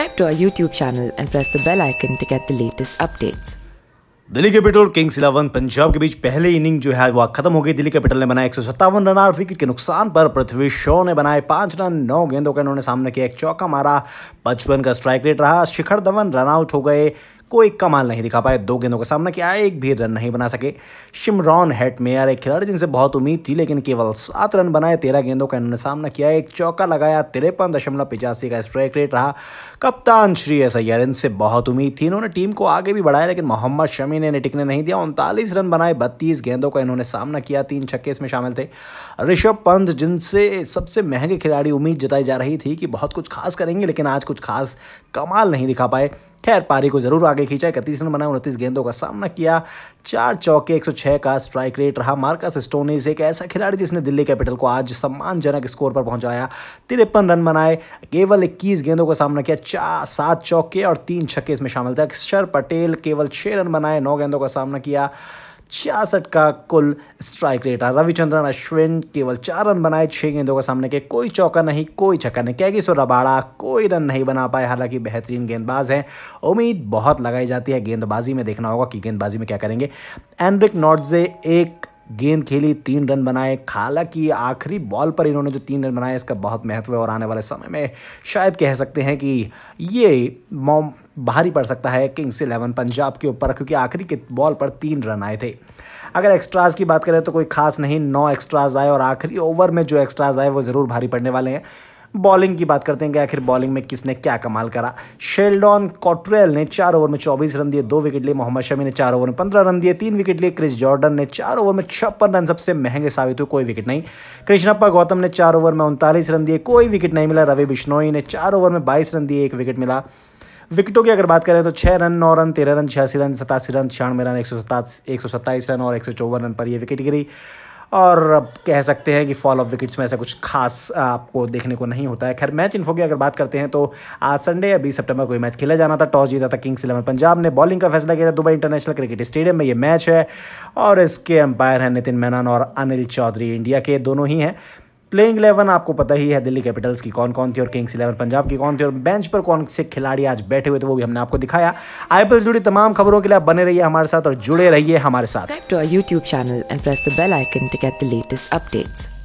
Subscribe to our YouTube channel and press the bell icon to get the latest updates. Delhi Capital और Kings Eleven Punjab के बीच पहले inning जो है वह खत्म हो गई दिल्ली कैपिटल ने बनाए एक रन आउट विकेट के नुकसान पर पृथ्वी शो ने बनाए पांच रन नौ गेंदों का इन्होंने सामना किया एक चौका मारा पचपन का स्ट्राइक रेट रहा शिखर धवन रन आउट हो गए कोई कमाल नहीं दिखा पाए दो गेंदों का सामना किया एक भी रन नहीं बना सके शिमरॉन हेट एक खिलाड़ी जिनसे बहुत उम्मीद थी लेकिन केवल सात रन बनाए तेरह गेंदों का इन्होंने सामना किया एक चौका लगाया तिरपन दशमलव पिचासी का स्ट्राइक रेट रहा कप्तान श्री एस अयर इनसे बहुत उम्मीद थी इन्होंने टीम को आगे भी बढ़ाया लेकिन मोहम्मद शमी ने इन्हें टिकने नहीं दिया उनतालीस रन बनाए बत्तीस गेंदों का इन्होंने सामना किया तीन छक्के इसमें शामिल थे ऋषभ पंत जिनसे सबसे महंगे खिलाड़ी उम्मीद जताई जा रही थी कि बहुत कुछ खास करेंगे लेकिन आज कुछ खास कमाल नहीं दिखा पाए खैर पारी को जरूर आगे खींचा इकतीस रन बनाए उनतीस गेंदों का सामना किया चार चौके 106 का स्ट्राइक रेट रहा मार्कस स्टोनिस एक ऐसा खिलाड़ी जिसने दिल्ली कैपिटल को आज सम्मानजनक स्कोर पर पहुंचाया तिरपन रन बनाए केवल इक्कीस गेंदों का सामना किया चार सात चौके और तीन छक्के इसमें शामिल थे अक्षर पटेल केवल छः रन बनाए नौ गेंदों का सामना किया छियासठ का कुल स्ट्राइक रेट है रविचंद्रन अश्विन केवल चार रन बनाए छः गेंदों के सामने के कोई चौका नहीं कोई चक्कर नहीं कैगी सो रबाड़ा कोई रन नहीं बना पाए हालांकि बेहतरीन गेंदबाज हैं उम्मीद बहुत लगाई जाती है गेंदबाजी में देखना होगा कि गेंदबाजी में क्या करेंगे एनरिक नॉटजे एक गेंद खेली तीन रन बनाए हालांकि आखिरी बॉल पर इन्होंने जो तीन रन बनाए इसका बहुत महत्व है और आने वाले समय में शायद कह सकते हैं कि ये मॉम भारी पड़ सकता है किंग्स इलेवन पंजाब के ऊपर क्योंकि आखिरी के बॉल पर तीन रन आए थे अगर एक्स्ट्राज की बात करें तो कोई खास नहीं नौ एक्स्ट्राज आए और आखिरी ओवर में जो एक्स्ट्राज आए वो ज़रूर भारी पड़ने वाले हैं बॉलिंग की बात करते हैं कि आखिर बॉलिंग में किसने क्या कमाल करा शेल्डॉन कॉट्रेल ने चार ओवर में चौबीस रन दिए दो विकेट लिए मोहम्मद शमी ने चार ओवर में पंद्रह रन दिए तीन विकेट लिए क्रिस जॉर्डन ने चार ओवर में छप्पन रन सबसे महंगे साबित हुए कोई विकेट नहीं कृष्णप्पा गौतम ने चार ओवर में उनतालीस रन दिए कोई विकेट नहीं मिला रवि बिश्नोई ने चार ओवर में बाईस रन दिए एक विकेट मिला विकेटों की अगर बात करें तो छः रन नौ रन तेरह रन छियासी रन सतासी रन छियानवे रन एक सौ सत्ताईस रन और एक सौ चौवन रन पर यह विकेट गिरी और कह सकते हैं कि फॉल ऑफ विकेट्स में ऐसा कुछ खास आपको देखने को नहीं होता है खैर मैच इन्फो की अगर बात करते हैं तो आज संडे या बीस सितंबर को मैच खेला जाना था टॉस जीता था किंग्स इलेवन पंजाब ने बॉलिंग का फैसला किया था दुबई इंटरनेशनल क्रिकेट स्टेडियम में ये मैच है और इसके अंपायर हैं नितिन मेनन और अनिल चौधरी इंडिया के दोनों ही हैं प्लेइंग इलेवन आपको पता ही है दिल्ली कैपिटल्स की कौन कौन थी और किंग्स इलेवन पंजाब की कौन थी और बेंच पर कौन से खिलाड़ी आज बैठे हुए थे वो भी हमने आपको दिखाया आईपीएल से जुड़ी तमाम खबरों के लिए आप बने रहिए हमारे साथ और जुड़े रहिए हमारे साथ यूट्यूब चैनल लेटेस्ट अपडेट्स